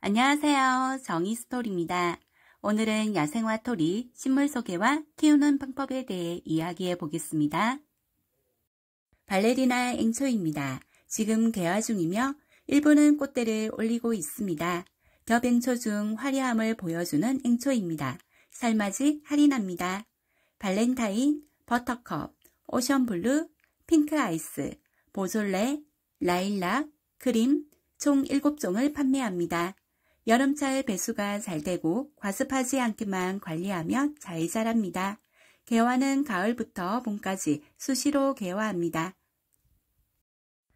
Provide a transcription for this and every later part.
안녕하세요. 정의스토리입니다 오늘은 야생화 토리 식물 소개와 키우는 방법에 대해 이야기해 보겠습니다. 발레리나 앵초입니다. 지금 개화 중이며 일부는 꽃대를 올리고 있습니다. 겹앵초 중 화려함을 보여주는 앵초입니다. 삶아지 할인합니다. 발렌타인, 버터컵, 오션블루, 핑크아이스, 보졸레, 라일락, 크림 총 7종을 판매합니다. 여름철 배수가 잘 되고 과습하지 않게만 관리하면 잘 자랍니다. 개화는 가을부터 봄까지 수시로 개화합니다.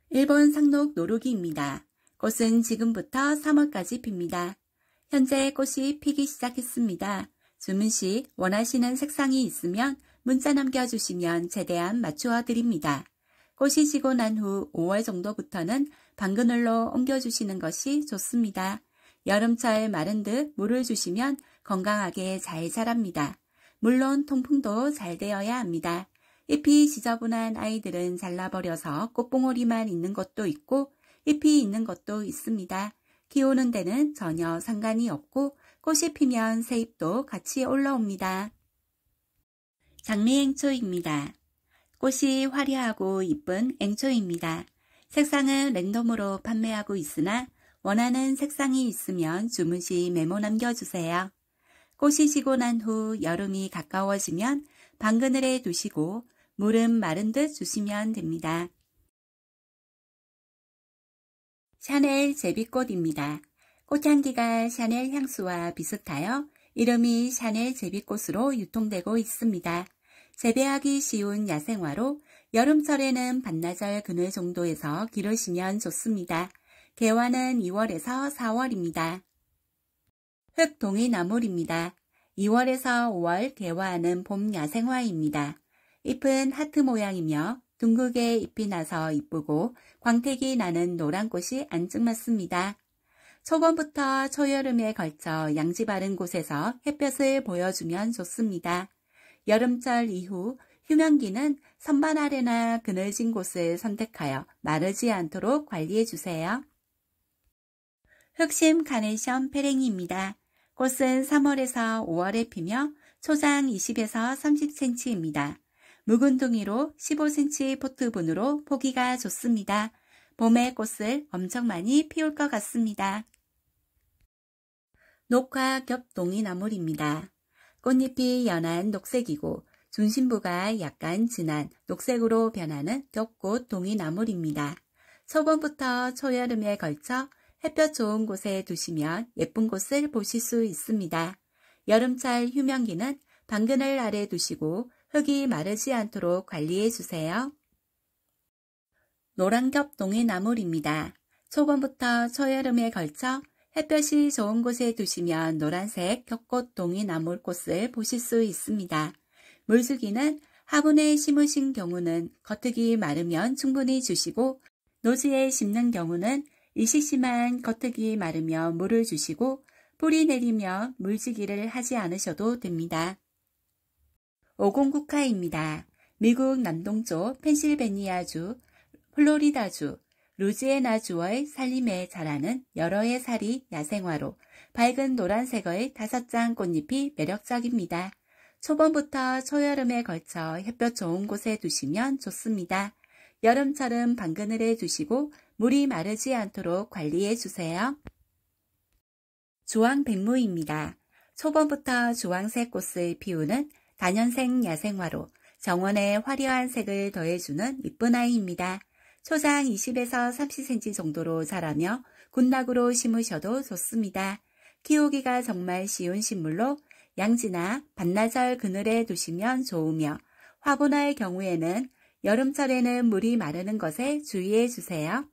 일본 상록 노루기입니다. 꽃은 지금부터 3월까지 핍니다. 현재 꽃이 피기 시작했습니다. 주문 시 원하시는 색상이 있으면 문자 남겨주시면 최대한 맞추어 드립니다. 꽃이 지고 난 후 5월 정도부터는 방그늘로 옮겨주시는 것이 좋습니다. 여름철 마른 듯 물을 주시면 건강하게 잘 자랍니다. 물론 통풍도 잘 되어야 합니다. 잎이 지저분한 아이들은 잘라버려서 꽃봉오리만 있는 것도 있고 잎이 있는 것도 있습니다. 키우는 데는 전혀 상관이 없고 꽃이 피면 새잎도 같이 올라옵니다. 장미앵초입니다. 꽃이 화려하고 이쁜 앵초입니다. 색상은 랜덤으로 판매하고 있으나 원하는 색상이 있으면 주문 시 메모 남겨주세요. 꽃이 지고 난 후 여름이 가까워지면 방그늘에 두시고 물은 마른 듯 주시면 됩니다. 샤넬 제비꽃입니다. 꽃향기가 샤넬 향수와 비슷하여 이름이 샤넬 제비꽃으로 유통되고 있습니다. 재배하기 쉬운 야생화로 여름철에는 반나절 그늘 정도에서 기르시면 좋습니다. 개화는 2월에서 4월입니다. 흑동이 나물입니다. 2월에서 5월 개화하는 봄 야생화입니다. 잎은 하트 모양이며 둥글게 잎이 나서 이쁘고 광택이 나는 노란 꽃이 안증 맞습니다. 초봄부터 초여름에 걸쳐 양지 바른 곳에서 햇볕을 보여주면 좋습니다. 여름철 이후 휴면기는 선반 아래나 그늘진 곳을 선택하여 마르지 않도록 관리해 주세요. 흑심 카네이션 페랭이입니다. 꽃은 3월에서 5월에 피며 초장 20에서 30cm입니다. 묵은 둥이로 15cm 포트분으로 포기가 좋습니다. 봄에 꽃을 엄청 많이 피울 것 같습니다. 녹화 겹동이 나물입니다. 꽃잎이 연한 녹색이고 중심부가 약간 진한 녹색으로 변하는 겹꽃 동이 나물입니다. 초봄부터 초여름에 걸쳐 햇볕 좋은 곳에 두시면 예쁜 곳을 보실 수 있습니다. 여름철 휴면기는 방근을 아래 두시고 흙이 마르지 않도록 관리해 주세요. 노란겹 동해나물입니다. 초봄부터 초여름에 걸쳐 햇볕이 좋은 곳에 두시면 노란색 겹꽃 동해나물 꽃을 보실 수 있습니다. 물주기는 화분에 심으신 경우는 겉흙이 마르면 충분히 주시고 노지에 심는 경우는 이시시만겉뜨기 마르며 물을 주시고 뿌리 내리며 물지기를 하지 않으셔도 됩니다. 오공국화입니다. 미국 남동쪽 펜실베니아주, 플로리다주, 루지에나주의 산림에 자라는 여러 해 살이 야생화로 밝은 노란색의 다섯 장 꽃잎이 매력적입니다. 초봄부터 초여름에 걸쳐 햇볕 좋은 곳에 두시면 좋습니다. 여름철은 방근을 해주시고 물이 마르지 않도록 관리해 주세요. 주황 백무입니다. 초봄부터 주황색 꽃을 피우는 단연생 야생화로 정원에 화려한 색을 더해주는 이쁜 아이입니다. 초장 20에서 30cm 정도로 자라며 군락으로 심으셔도 좋습니다. 키우기가 정말 쉬운 식물로 양지나 반나절 그늘에 두시면 좋으며 화분할 경우에는 여름철에는 물이 마르는 것에 주의해 주세요.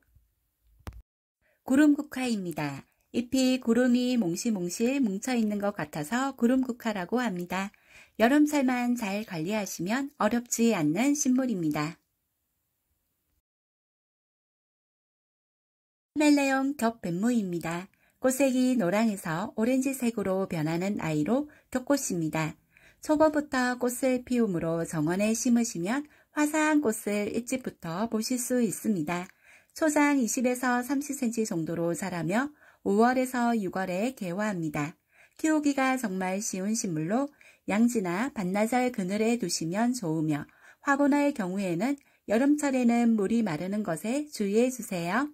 구름국화입니다. 잎이 구름이 몽실몽실 뭉쳐있는 것 같아서 구름국화라고 합니다. 여름철만 잘 관리하시면 어렵지 않는 식물입니다. 카멜레온 겹뱀무입니다. 꽃색이 노랑에서 오렌지색으로 변하는 아이로 겹꽃입니다. 초보부터 꽃을 피우므로 정원에 심으시면 화사한 꽃을 일찍부터 보실 수 있습니다. 초장 20에서 30cm 정도로 자라며 5월에서 6월에 개화합니다. 키우기가 정말 쉬운 식물로 양지나 반나절 그늘에 두시면 좋으며 화분할 경우에는 여름철에는 물이 마르는 것에 주의해 주세요.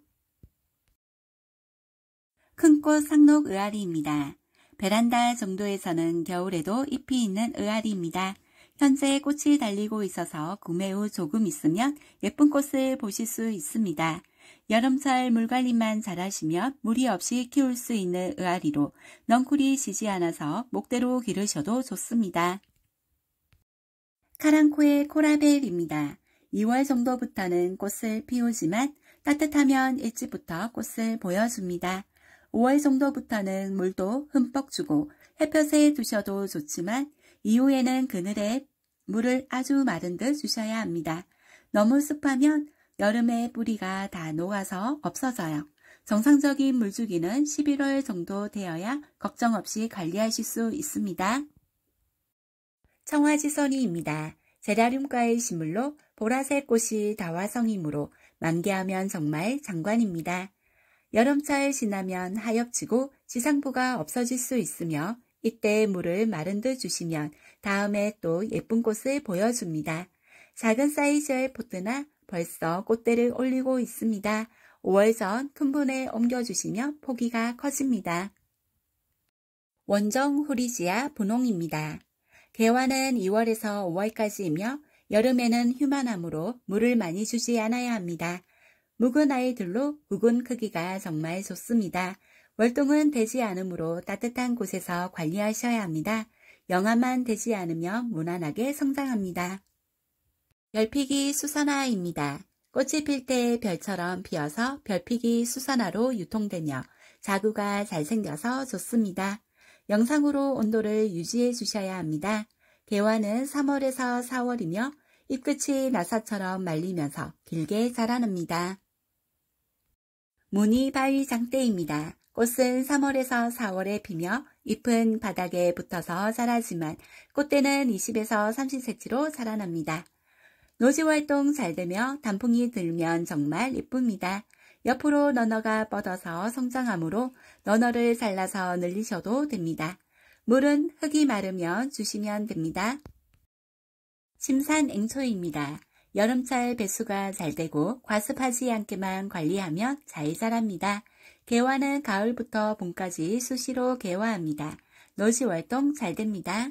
큰 꽃 상록 의아리입니다. 베란다 정도에서는 겨울에도 잎이 있는 의아리입니다. 현재 꽃이 달리고 있어서 구매 후 조금 있으면 예쁜 꽃을 보실 수 있습니다. 여름철 물관리만 잘하시면 무리 없이 키울 수 있는 의아리로 넝쿨이 지지 않아서 목대로 기르셔도 좋습니다. 카랑코의 코라벨입니다. 2월 정도부터는 꽃을 피우지만 따뜻하면 일찍부터 꽃을 보여줍니다. 5월 정도부터는 물도 흠뻑 주고 햇볕에 두셔도 좋지만 이후에는 그늘에 물을 아주 마른 듯 주셔야 합니다. 너무 습하면 여름에 뿌리가 다 녹아서 없어져요. 정상적인 물주기는 11월 정도 되어야 걱정 없이 관리하실 수 있습니다. 청화지선이입니다. 제라륨과의 식물로 보라색 꽃이 다화성이므로 만개하면 정말 장관입니다. 여름철 지나면 하엽지고 지상부가 없어질 수 있으며 이때 물을 마른 듯 주시면 다음에 또 예쁜 꽃을 보여줍니다. 작은 사이즈의 포트나 벌써 꽃대를 올리고 있습니다. 5월 전 큰 분에 옮겨주시면 포기가 커집니다. 원정 후리지아 분홍입니다. 개화는 2월에서 5월까지이며 여름에는 휴만함으로 물을 많이 주지 않아야 합니다. 묵은 아이들로 묵은 크기가 정말 좋습니다. 월동은 되지 않으므로 따뜻한 곳에서 관리하셔야 합니다. 영하만 되지 않으며 무난하게 성장합니다. 별피기 수선화입니다. 꽃이 필 때 별처럼 피어서 별피기 수선화로 유통되며 자구가 잘생겨서 좋습니다. 영상으로 온도를 유지해 주셔야 합니다. 개화는 3월에서 4월이며 잎끝이 나사처럼 말리면서 길게 자라납니다. 무늬 바위 장대입니다. 꽃은 3월에서 4월에 피며 잎은 바닥에 붙어서 자라지만 꽃대는 20에서 30cm로 자라납니다. 노지 활동 잘 되며 단풍이 들면 정말 이쁩니다. 옆으로 너너가 뻗어서 성장하므로 너너를 잘라서 늘리셔도 됩니다. 물은 흙이 마르면 주시면 됩니다. 침산 앵초입니다. 여름철 배수가 잘 되고 과습하지 않게만 관리하면 잘 자랍니다. 개화는 가을부터 봄까지 수시로 개화합니다. 노지 월동 잘 됩니다.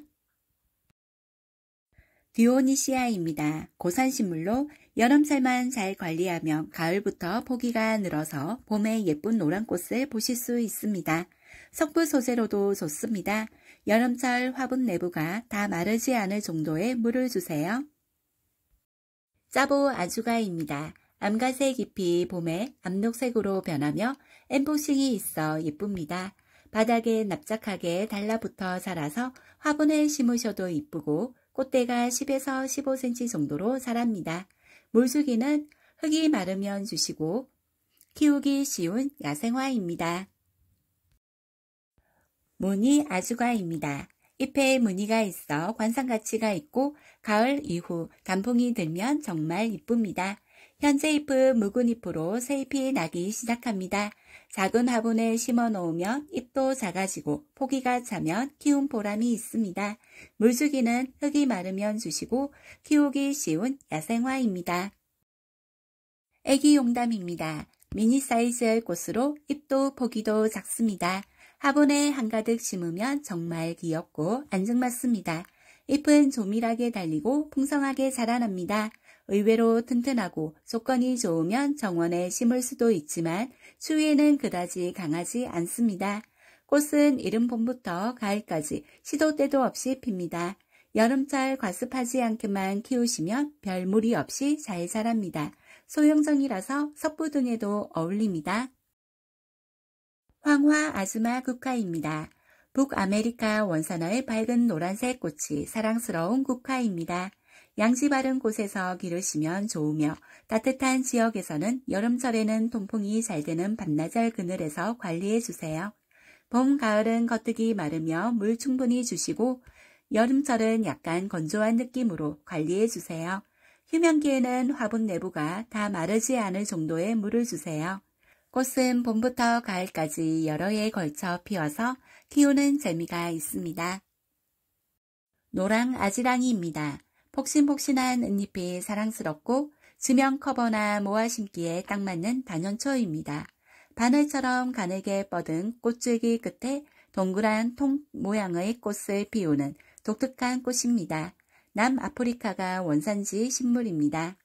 디오니시아입니다. 고산식물로 여름철만 잘 관리하면 가을부터 포기가 늘어서 봄에 예쁜 노란꽃을 보실 수 있습니다. 석부 소재로도 좋습니다. 여름철 화분 내부가 다 마르지 않을 정도의 물을 주세요. 짜보 아주가입니다. 암가세 깊이 봄에 암록색으로 변하며 엠보싱이 있어 예쁩니다. 바닥에 납작하게 달라붙어 자라서 화분에 심으셔도 이쁘고 꽃대가 10에서 15cm 정도로 자랍니다. 물주기는 흙이 마르면 주시고 키우기 쉬운 야생화입니다. 무늬 아주가입니다. 잎에 무늬가 있어 관상 가치가 있고 가을 이후 단풍이 들면 정말 이쁩니다. 현재 잎은 묵은 잎으로 새 잎이 나기 시작합니다. 작은 화분에 심어 놓으면 잎도 작아지고 포기가 차면 키운 보람이 있습니다. 물주기는 흙이 마르면 주시고 키우기 쉬운 야생화입니다. 애기 용담입니다. 미니 사이즈의 꽃으로 잎도 포기도 작습니다. 화분에 한가득 심으면 정말 귀엽고 안정맞습니다 잎은 조밀하게 달리고 풍성하게 자라납니다. 의외로 튼튼하고 조건이 좋으면 정원에 심을 수도 있지만 추위에는 그다지 강하지 않습니다. 꽃은 이른 봄부터 가을까지 시도 때도 없이 핍니다. 여름철 과습하지 않게만 키우시면 별 무리 없이 잘 자랍니다. 소형정이라서 석부 등에도 어울립니다. 황화 아즈마 국화입니다. 북아메리카 원산어의 밝은 노란색 꽃이 사랑스러운 국화입니다. 양지 바른 곳에서 기르시면 좋으며 따뜻한 지역에서는 여름철에는 통풍이잘 되는 밤나절 그늘에서 관리해 주세요. 봄, 가을은 겉뜨기 마르며 물 충분히 주시고 여름철은 약간 건조한 느낌으로 관리해 주세요. 휴면기에는 화분 내부가 다 마르지 않을 정도의 물을 주세요. 꽃은 봄부터 가을까지 여러 해에 걸쳐 피어서 키우는 재미가 있습니다. 노랑 아지랑이입니다. 폭신폭신한 은잎이 사랑스럽고 지면 커버나 모아 심기에 딱 맞는 단연초입니다. 바늘처럼 가늘게 뻗은 꽃줄기 끝에 동그란 통 모양의 꽃을 피우는 독특한 꽃입니다. 남아프리카가 원산지 식물입니다.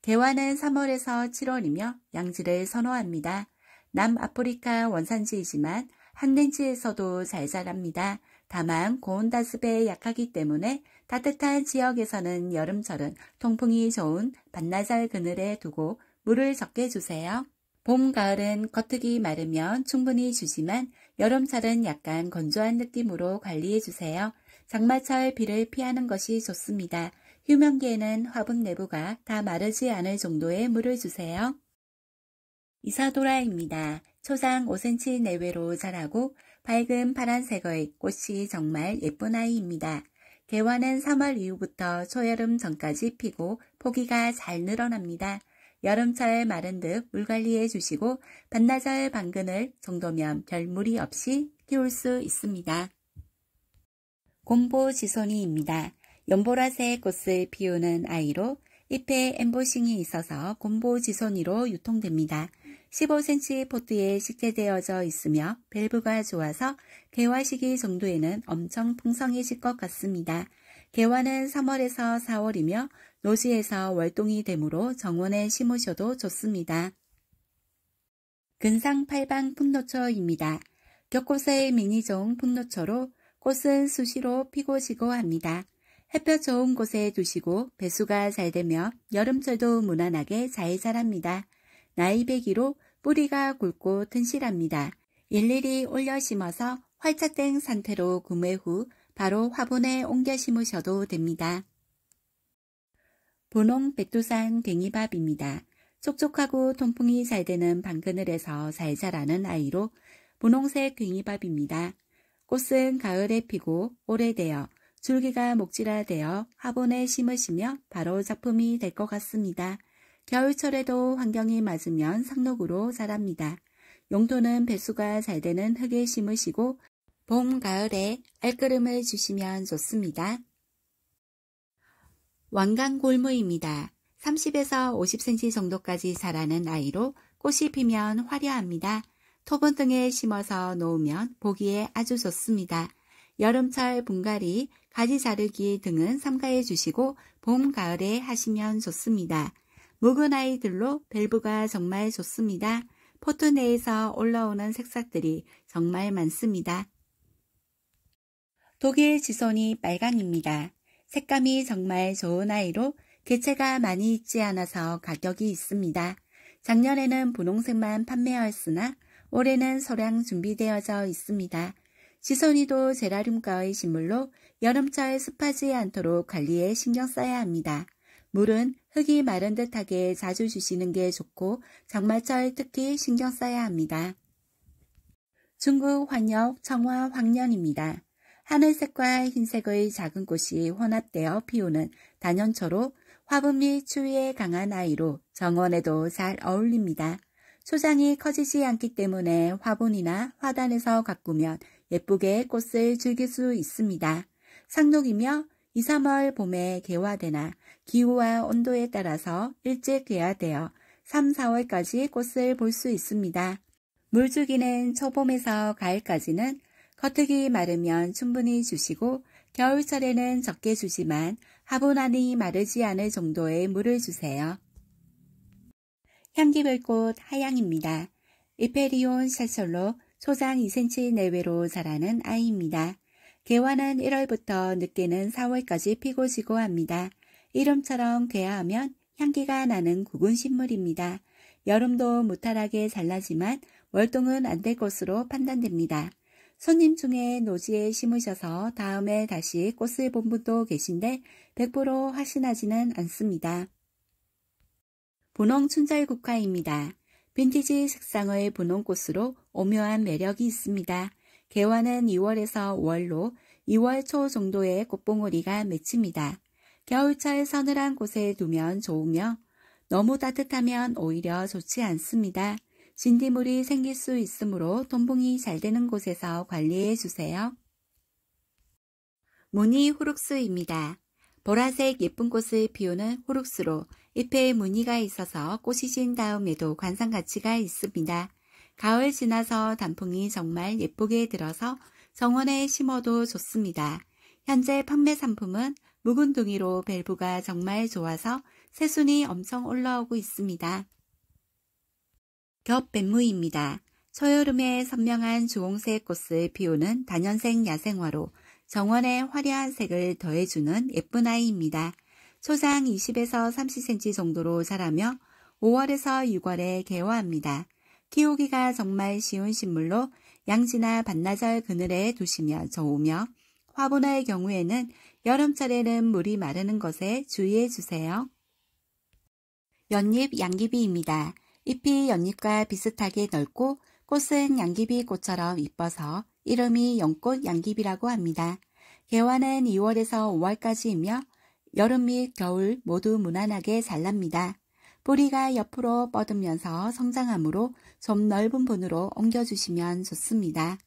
개화는 3월에서 7월이며 양지를 선호합니다. 남아프리카 원산지이지만 한렌지에서도잘 자랍니다. 다만 고온다습에 약하기 때문에 따뜻한 지역에서는 여름철은 통풍이 좋은 반나절 그늘에 두고 물을 적게 주세요. 봄, 가을은 겉흙이 마르면 충분히 주지만 여름철은 약간 건조한 느낌으로 관리해주세요. 장마철 비를 피하는 것이 좋습니다. 휴면기에는 화분 내부가 다 마르지 않을 정도의 물을 주세요. 이사도라입니다. 초장 5cm 내외로 자라고 밝은 파란색의 꽃이 정말 예쁜 아이입니다. 개화는 3월 이후부터 초여름 전까지 피고 포기가 잘 늘어납니다. 여름철 마른 듯 물 관리해 주시고 반나절 방근을 정도면 별 무리 없이 키울 수 있습니다. 곰보지손이입니다. 연보라색 꽃을 피우는 아이로 잎에 엠보싱이 있어서 곰보지손이로 유통됩니다. 15cm 포트에 식재되어져 있으며 밸브가 좋아서 개화 시기 정도에는 엄청 풍성해질 것 같습니다. 개화는 3월에서 4월이며 노지에서 월동이 되므로 정원에 심으셔도 좋습니다. 근상 8방 풋노초입니다. 격꽃의 미니종 풋노초로 꽃은 수시로 피고 지고 합니다. 햇볕 좋은 곳에 두시고 배수가 잘 되며 여름철도 무난하게 잘 자랍니다. 나이배기로 뿌리가 굵고 튼실합니다. 일일이 올려 심어서 활착된 상태로 구매 후 바로 화분에 옮겨 심으셔도 됩니다. 분홍 백두산 괭이밥입니다. 촉촉하고 통풍이 잘 되는 방그늘에서 잘 자라는 아이로 분홍색 괭이밥입니다. 꽃은 가을에 피고 오래되어 줄기가 목질화되어 화분에 심으시며 바로 작품이 될 것 같습니다. 겨울철에도 환경이 맞으면 상록으로 자랍니다. 용토는 배수가 잘 되는 흙에 심으시고 봄, 가을에 알끓음을 주시면 좋습니다. 왕강골무입니다. 30에서 50cm 정도까지 자라는 아이로 꽃이 피면 화려합니다. 토분 등에 심어서 놓으면 보기에 아주 좋습니다. 여름철 분갈이, 가지 자르기 등은 삼가해 주시고 봄, 가을에 하시면 좋습니다. 묵은 아이들로 밸브가 정말 좋습니다. 포트 내에서 올라오는 색상들이 정말 많습니다. 독일 지손이 빨강입니다. 색감이 정말 좋은 아이로 개체가 많이 있지 않아서 가격이 있습니다. 작년에는 분홍색만 판매하였으나 올해는 소량 준비되어져 있습니다. 지선이도 제라륨과의 식물로 여름철 습하지 않도록 관리에 신경 써야 합니다. 물은 흙이 마른 듯하게 자주 주시는 게 좋고 장마철 특히 신경 써야 합니다. 중국 환역 청화 황년입니다. 하늘색과 흰색의 작은 꽃이 혼합되어 피우는 단연초로 화분 및 추위에 강한 아이로 정원에도 잘 어울립니다. 소장이 커지지 않기 때문에 화분이나 화단에서 가꾸면 예쁘게 꽃을 즐길 수 있습니다. 상록이며 2, 3월 봄에 개화되나 기후와 온도에 따라서 일찍 개화되어 3, 4월까지 꽃을 볼 수 있습니다. 물주기는 초봄에서 가을까지는 겉흙이 마르면 충분히 주시고 겨울철에는 적게 주지만 화분안이 마르지 않을 정도의 물을 주세요. 향기별꽃 하양입니다. 이페리온 샤셜로 초장 2cm 내외로 자라는 아이입니다. 개화는 1월부터 늦게는 4월까지 피고 지고 합니다. 이름처럼 괴화하면 향기가 나는 구은 식물입니다. 여름도 무탈하게 잘나지만 월동은 안 될 것으로 판단됩니다. 손님 중에 노지에 심으셔서 다음에 다시 꽃을 본 분도 계신데 100% 확신하지는 않습니다. 분홍 춘절 국화입니다. 빈티지 색상의 분홍꽃으로 오묘한 매력이 있습니다. 개화는 2월에서 5월로 2월 초 정도에 꽃봉오리가 맺힙니다. 겨울철 서늘한 곳에 두면 좋으며 너무 따뜻하면 오히려 좋지 않습니다. 진딧물이 생길 수 있으므로 돈봉이 잘 되는 곳에서 관리해 주세요. 무늬 후룩스입니다 보라색 예쁜 꽃을 피우는 후룩스로 잎에 무늬가 있어서 꽃이 진 다음에도 관상 가치가 있습니다. 가을 지나서 단풍이 정말 예쁘게 들어서 정원에 심어도 좋습니다. 현재 판매 상품은 묵은둥이로 밸브가 정말 좋아서 새순이 엄청 올라오고 있습니다. 겹뱀무입니다. 초여름에 선명한 주홍색 꽃을 피우는 단연생 야생화로 정원에 화려한 색을 더해주는 예쁜 아이입니다. 초장 20에서 30cm 정도로 자라며 5월에서 6월에 개화합니다. 키우기가 정말 쉬운 식물로 양지나 반나절 그늘에 두시면 좋으며 화분의 경우에는 여름철에는 물이 마르는 것에 주의해 주세요. 연잎 양귀비입니다. 잎이 연잎과 비슷하게 넓고 꽃은 양귀비 꽃처럼 이뻐서 이름이 연꽃 양귀비라고 합니다. 개화는 2월에서 5월까지이며 여름 및 겨울 모두 무난하게 잘납니다. 뿌리가 옆으로 뻗으면서 성장하므로 좀 넓은 분으로 옮겨주시면 좋습니다.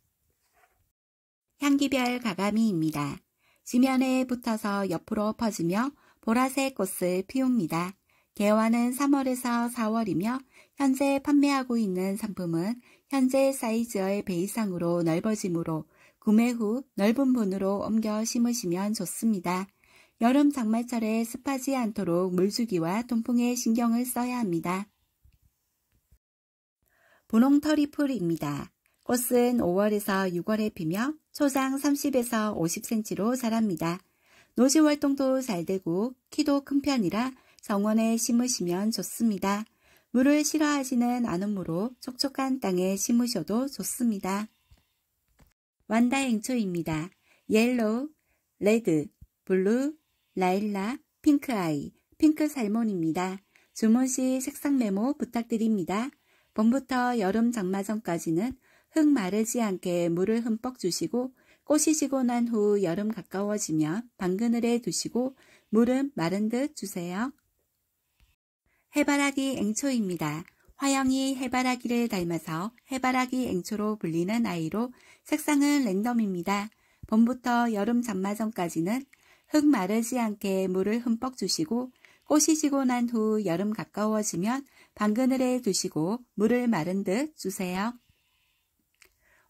향기별 가가미입니다. 지면에 붙어서 옆으로 퍼지며 보라색 꽃을 피웁니다. 개화는 3월에서 4월이며 현재 판매하고 있는 상품은 현재 사이즈의 베 이상으로 넓어지므로 구매 후 넓은 분으로 옮겨 심으시면 좋습니다. 여름 장마철에 습하지 않도록 물주기와 통풍에 신경을 써야 합니다. 분홍터리 풀입니다. 꽃은 5월에서 6월에 피며 초상 30에서 50cm로 자랍니다. 노지 활동도 잘 되고 키도 큰 편이라 정원에 심으시면 좋습니다. 물을 싫어하지는 않으므로 촉촉한 땅에 심으셔도 좋습니다. 완다앵초입니다 옐로우, 레드, 블루, 라일라, 핑크아이, 핑크살몬입니다. 주문 시 색상 메모 부탁드립니다. 봄부터 여름 장마전까지는 흙 마르지 않게 물을 흠뻑 주시고 꽃이 지고 난 후 여름 가까워지면 방그늘에 두시고 물은 마른 듯 주세요. 해바라기 앵초입니다. 화영이 해바라기를 닮아서 해바라기 앵초로 불리는 아이로 색상은 랜덤입니다. 봄부터 여름 장마전까지는 흙 마르지 않게 물을 흠뻑 주시고 꽃이 지고 난 후 여름 가까워지면 방그늘에 두시고 물을 마른 듯 주세요.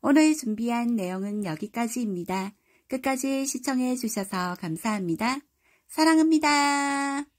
오늘 준비한 내용은 여기까지입니다. 끝까지 시청해 주셔서 감사합니다. 사랑합니다.